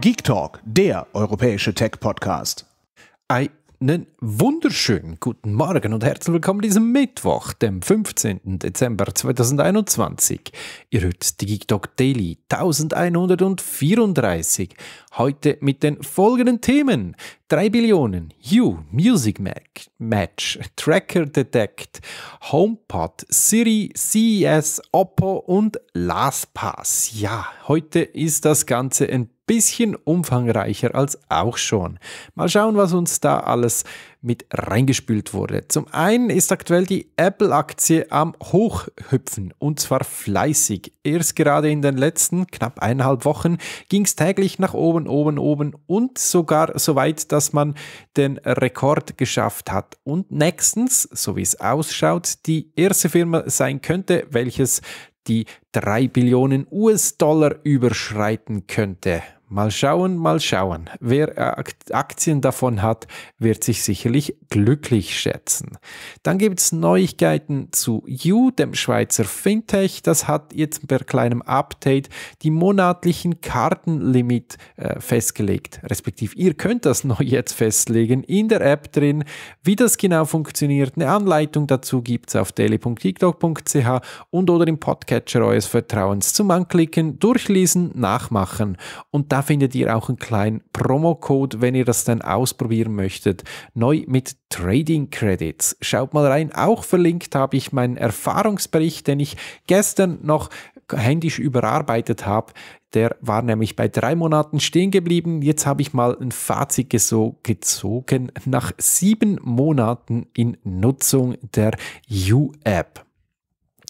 Geek Talk, der europäische Tech-Podcast. Einen wunderschönen guten Morgen und herzlich willkommen diesem Mittwoch, dem 15. Dezember 2021. Ihr hört die Geek Talk Daily 1134. Heute mit den folgenden Themen: 3 Billionen, You, Music Mac, Match, Tracker Detect, HomePod, Siri, CES, Oppo und LastPass. Ja, heute ist das Ganze ein bisschen umfangreicher als auch schon. Mal schauen, was uns da alles mit reingespült wurde. Zum einen ist aktuell die Apple-Aktie am Hochhüpfen und zwar fleißig. Erst gerade in den letzten knapp eineinhalb Wochen ging es täglich nach oben, oben, oben und sogar so weit, dass man den Rekord geschafft hat. Und nächstens, so wie es ausschaut, die erste Firma sein könnte, welches die 3 Billionen US-Dollar überschreiten könnte. Mal schauen, mal schauen. Wer Aktien davon hat, wird sich sicherlich glücklich schätzen. Dann gibt es Neuigkeiten zu You, dem Schweizer Fintech. Das hat jetzt per kleinem Update die monatlichen Kartenlimit äh, festgelegt. Respektiv, ihr könnt das noch jetzt festlegen in der App drin. Wie das genau funktioniert, eine Anleitung dazu gibt es auf daily.tiktok.ch und oder im Podcatcher eures Vertrauens zum Anklicken, Durchlesen, Nachmachen. Und da findet ihr auch einen kleinen Promo-Code, wenn ihr das dann ausprobieren möchtet. Neu mit Trading Credits. Schaut mal rein. Auch verlinkt habe ich meinen Erfahrungsbericht, den ich gestern noch händisch überarbeitet habe. Der war nämlich bei drei Monaten stehen geblieben. Jetzt habe ich mal ein Fazit gezogen nach sieben Monaten in Nutzung der U-App.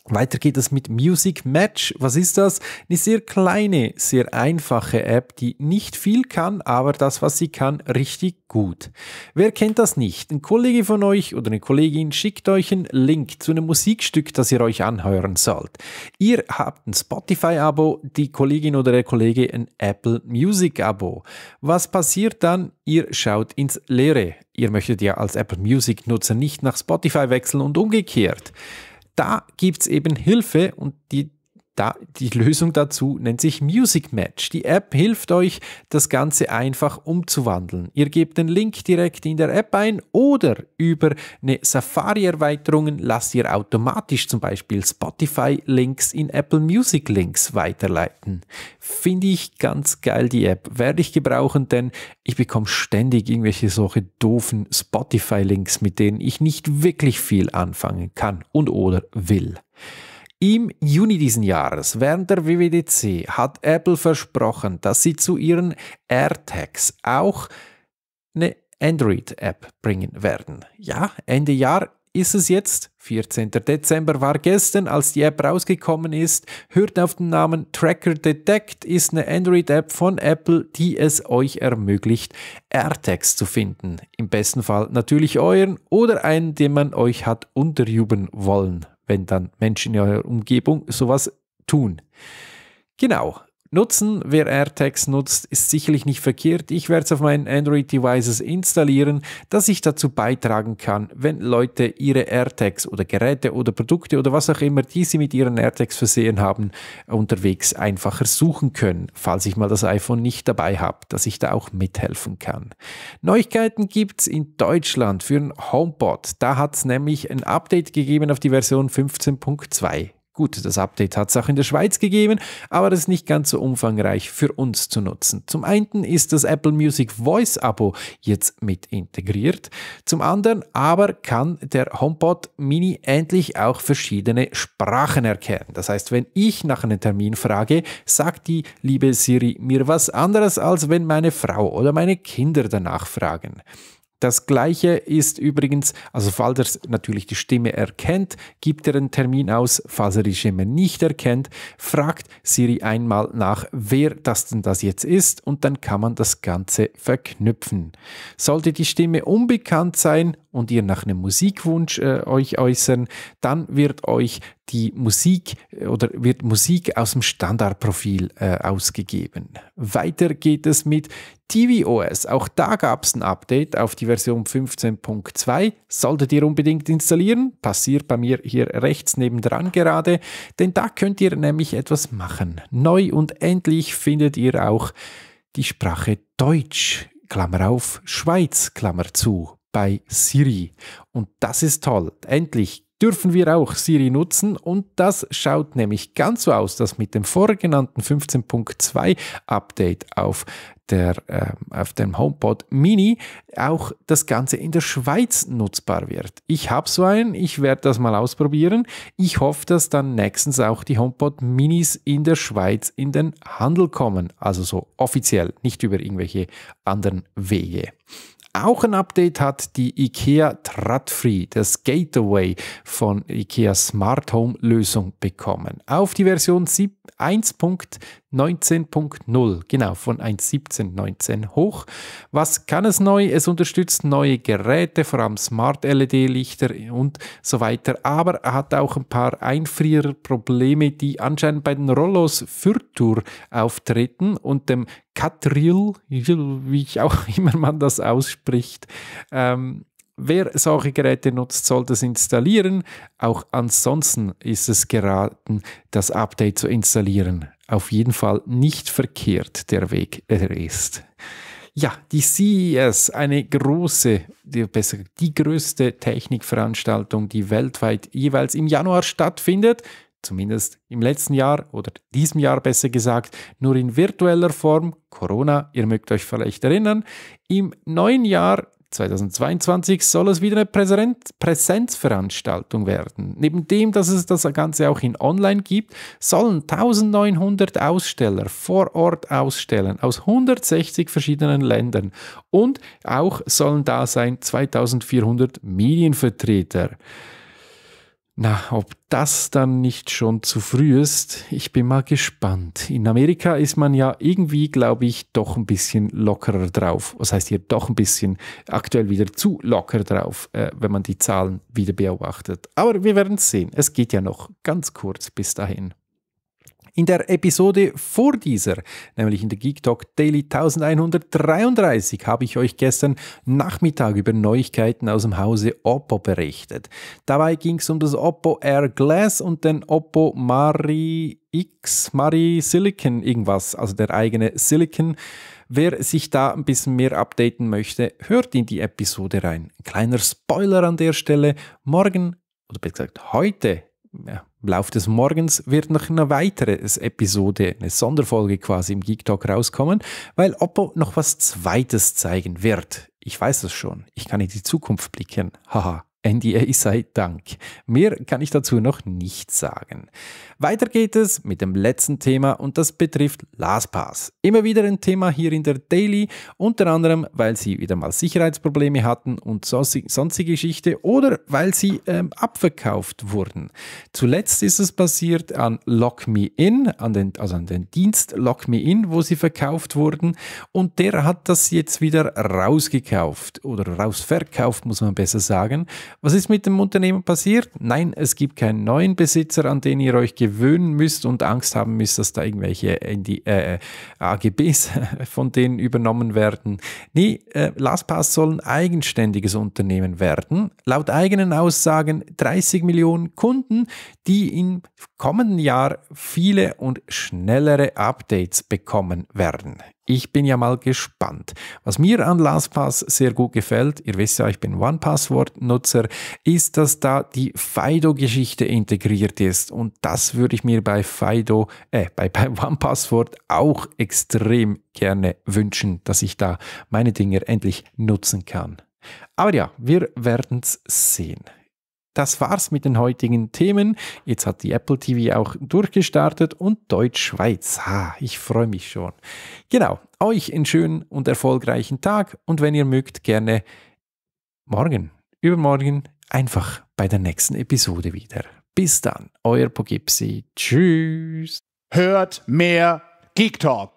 Weiter geht es mit Music Match. Was ist das? Eine sehr kleine, sehr einfache App, die nicht viel kann, aber das, was sie kann, richtig gut. Wer kennt das nicht? Ein Kollege von euch oder eine Kollegin schickt euch einen Link zu einem Musikstück, das ihr euch anhören sollt. Ihr habt ein Spotify-Abo, die Kollegin oder der Kollege ein Apple Music-Abo. Was passiert dann? Ihr schaut ins Leere. Ihr möchtet ja als Apple Music-Nutzer nicht nach Spotify wechseln und umgekehrt da gibt es eben Hilfe und die da, die Lösung dazu nennt sich Music Match. Die App hilft euch, das Ganze einfach umzuwandeln. Ihr gebt den Link direkt in der App ein oder über eine Safari-Erweiterung lasst ihr automatisch zum Beispiel Spotify-Links in Apple Music-Links weiterleiten. Finde ich ganz geil, die App. Werde ich gebrauchen, denn ich bekomme ständig irgendwelche solche doofen Spotify-Links, mit denen ich nicht wirklich viel anfangen kann und oder will. Im Juni diesen Jahres, während der WWDC, hat Apple versprochen, dass sie zu ihren AirTags auch eine Android-App bringen werden. Ja, Ende Jahr ist es jetzt. 14. Dezember war gestern, als die App rausgekommen ist. Hört auf den Namen Tracker Detect, ist eine Android-App von Apple, die es euch ermöglicht, AirTags zu finden. Im besten Fall natürlich euren oder einen, den man euch hat unterjubeln wollen wenn dann Menschen in eurer Umgebung sowas tun. Genau nutzen. Wer AirTags nutzt, ist sicherlich nicht verkehrt. Ich werde es auf meinen Android-Devices installieren, dass ich dazu beitragen kann, wenn Leute ihre AirTags oder Geräte oder Produkte oder was auch immer, die sie mit ihren AirTags versehen haben, unterwegs einfacher suchen können, falls ich mal das iPhone nicht dabei habe, dass ich da auch mithelfen kann. Neuigkeiten gibt es in Deutschland für ein HomePod. Da hat es nämlich ein Update gegeben auf die Version 15.2. Gut, das Update hat es auch in der Schweiz gegeben, aber das ist nicht ganz so umfangreich für uns zu nutzen. Zum einen ist das Apple Music Voice Abo jetzt mit integriert. Zum anderen aber kann der HomePod Mini endlich auch verschiedene Sprachen erkennen. Das heißt, wenn ich nach einem Termin frage, sagt die liebe Siri mir was anderes, als wenn meine Frau oder meine Kinder danach fragen. Das gleiche ist übrigens, also falls er natürlich die Stimme erkennt, gibt er einen Termin aus. Falls er die Stimme nicht erkennt, fragt Siri einmal nach, wer das denn das jetzt ist und dann kann man das Ganze verknüpfen. Sollte die Stimme unbekannt sein und ihr nach einem Musikwunsch äh, euch äußern, dann wird euch die Musik äh, oder wird Musik aus dem Standardprofil äh, ausgegeben. Weiter geht es mit tvOS. Auch da gab es ein Update auf die Version 15.2. Solltet ihr unbedingt installieren. Passiert bei mir hier rechts nebendran gerade. Denn da könnt ihr nämlich etwas machen. Neu und endlich findet ihr auch die Sprache Deutsch. Klammer auf, Schweiz, Klammer zu bei Siri. Und das ist toll. Endlich dürfen wir auch Siri nutzen und das schaut nämlich ganz so aus, dass mit dem vorgenannten 15.2 Update auf der, äh, auf dem HomePod Mini auch das Ganze in der Schweiz nutzbar wird. Ich habe so einen, ich werde das mal ausprobieren. Ich hoffe, dass dann nächstens auch die HomePod Minis in der Schweiz in den Handel kommen. Also so offiziell, nicht über irgendwelche anderen Wege. Auch ein Update hat die IKEA Tradfree, das Gateway von IKEA Smart Home Lösung bekommen. Auf die Version 7 1.19.0, genau, von 1.17.19 hoch. Was kann es neu? Es unterstützt neue Geräte, vor allem Smart-LED-Lichter und so weiter, aber hat auch ein paar Einfrierprobleme, die anscheinend bei den Rollos Fürtur auftreten und dem Catril, wie ich auch immer man das ausspricht, ähm, Wer solche Geräte nutzt, soll das installieren. Auch ansonsten ist es geraten, das Update zu installieren. Auf jeden Fall nicht verkehrt der Weg, er ist. Ja, die CES, eine große, die, besser, die größte Technikveranstaltung, die weltweit jeweils im Januar stattfindet. Zumindest im letzten Jahr oder diesem Jahr besser gesagt, nur in virtueller Form. Corona, ihr mögt euch vielleicht erinnern. Im neuen Jahr 2022 soll es wieder eine Präsent Präsenzveranstaltung werden. Neben dem, dass es das Ganze auch in Online gibt, sollen 1900 Aussteller vor Ort ausstellen aus 160 verschiedenen Ländern und auch sollen da sein 2400 Medienvertreter. Na, ob das dann nicht schon zu früh ist, ich bin mal gespannt. In Amerika ist man ja irgendwie, glaube ich, doch ein bisschen lockerer drauf. Was heißt hier doch ein bisschen aktuell wieder zu locker drauf, äh, wenn man die Zahlen wieder beobachtet. Aber wir werden sehen. Es geht ja noch ganz kurz bis dahin in der Episode vor dieser, nämlich in der Geek Talk Daily 1133, habe ich euch gestern Nachmittag über Neuigkeiten aus dem Hause Oppo berichtet. Dabei ging es um das Oppo Air Glass und den Oppo Mari X, Mari Silicon irgendwas, also der eigene Silicon. Wer sich da ein bisschen mehr updaten möchte, hört in die Episode rein. Kleiner Spoiler an der Stelle, morgen oder besser gesagt heute, ja, im Laufe des Morgens wird noch eine weitere Episode, eine Sonderfolge quasi im Geek Talk rauskommen, weil Oppo noch was Zweites zeigen wird. Ich weiß es schon. Ich kann in die Zukunft blicken. Haha. NDA sei Dank. Mehr kann ich dazu noch nicht sagen. Weiter geht es mit dem letzten Thema und das betrifft LastPass. Immer wieder ein Thema hier in der Daily, unter anderem, weil sie wieder mal Sicherheitsprobleme hatten und sonstige Geschichte oder weil sie ähm, abverkauft wurden. Zuletzt ist es passiert an LockMeIn, also an den Dienst LockMeIn, wo sie verkauft wurden und der hat das jetzt wieder rausgekauft oder rausverkauft, muss man besser sagen was ist mit dem Unternehmen passiert? Nein, es gibt keinen neuen Besitzer, an den ihr euch gewöhnen müsst und Angst haben müsst, dass da irgendwelche äh, äh, äh AGBs von denen übernommen werden. Nee, äh, LastPass soll ein eigenständiges Unternehmen werden. Laut eigenen Aussagen 30 Millionen Kunden, die im kommenden Jahr viele und schnellere Updates bekommen werden. Ich bin ja mal gespannt. Was mir an LastPass sehr gut gefällt, ihr wisst ja, ich bin one nutzer ist, dass da die FIDO-Geschichte integriert ist. Und das würde ich mir bei FIDO, äh, bei, bei OnePassword auch extrem gerne wünschen, dass ich da meine Dinger endlich nutzen kann. Aber ja, wir werden's sehen. Das war's mit den heutigen Themen. Jetzt hat die Apple TV auch durchgestartet und Deutschschweiz. Ha, ich freue mich schon. Genau, euch einen schönen und erfolgreichen Tag und wenn ihr mögt, gerne morgen, übermorgen, einfach bei der nächsten Episode wieder. Bis dann, euer Pogipsi. Tschüss. Hört mehr Geek Talk.